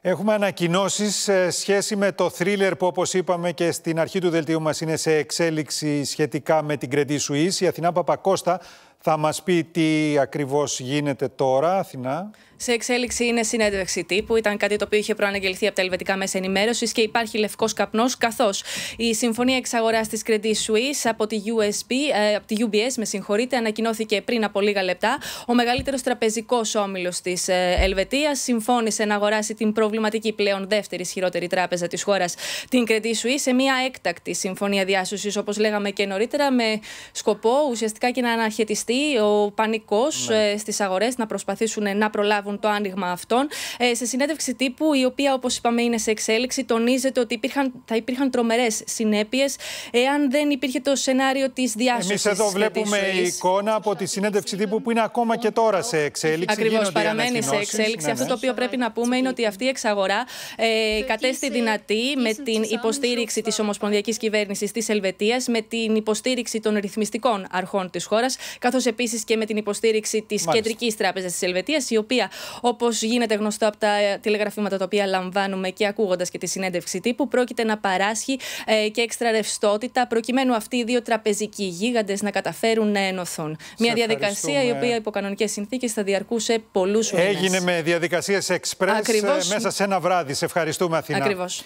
Έχουμε ανακοινώσεις σε σχέση με το θρίλερ που όπως είπαμε και στην αρχή του δελτίου μας είναι σε εξέλιξη σχετικά με την Κρετή Suisse. Η Αθηνά Παπακώστα θα μας πει τι ακριβώς γίνεται τώρα, Αθηνά. Σε εξέλιξη είναι συνέντευξη τύπου. Ήταν κάτι το οποίο είχε προαναγγελθεί από τα ελβετικά μέσα ενημέρωσης και υπάρχει λευκός καπνός, καθώς η συμφωνία εξαγοράς της Credit Suisse από τη, USB, ε, από τη UBS με συγχωρείτε, ανακοινώθηκε πριν από λίγα λεπτά. Ο μεγαλύτερος τραπεζικός όμιλος της ε, Ελβετίας συμφώνησε να αγοράσει την προβληματική πλέον δεύτερη ισχυρότερη τράπεζα της χώρας, την Credit Suisse, σε μια έκτακτη συμφωνία διάσωσης, όπως λέγαμε και νωρίτερα, με σκοπό ουσιαστικά και να αναχαιτιστεί ο πανικός ναι. Ε, στις αγορές, να προσπαθήσουν ε, να προλάβουν το άνοιγμα αυτών. Ε, σε συνέντευξη τύπου, η οποία, όπως είπαμε, είναι σε εξέλιξη, τονίζεται ότι υπήρχαν, θα υπήρχαν τρομερές συνέπειες εάν δεν υπήρχε το σενάριο της διάσωσης. Εμείς εδώ βλέπουμε εικόνα από τη συνέντευξη τύπου που είναι ακόμα και τώρα σε εξέλιξη. Ακριβώς, παραμένει σε εξέλιξη. Ναι, Αυτό το ναι. οποίο πρέπει να πούμε είναι ότι αυτή η εξαγορά κατέστη δυνατή με την υποστήριξη της Ομοσπονδιακής Κυβέρνησης της Ελβετίας, με την υποστήριξη των ρυθμιστικών αρχών της χώρας, καθώς επίσης και με την υποστήριξη της Κεντρικής Τράπεζας της Ελβετίας, η οποία, όπως γίνεται γνωστό από τα ε, τηλεγραφήματα τα οποία λαμβάνουμε και ακούγοντας και τη συνέντευξη τύπου, πρόκειται να παράσχει ε, και έξτρα ρευστότητα, προκειμένου αυτοί οι δύο τραπεζικοί γίγαντες να καταφέρουν να ενωθούν. Μια διαδικασία η οποία υπό κανονικές συνθήκες θα διαρκούσε πολλούς μήνες. Έγινε με διαδικασίες εξπρές ε, μέσα σε ένα βράδυ. Σε ευχαριστούμε, Αθηνά. Ακριβώς.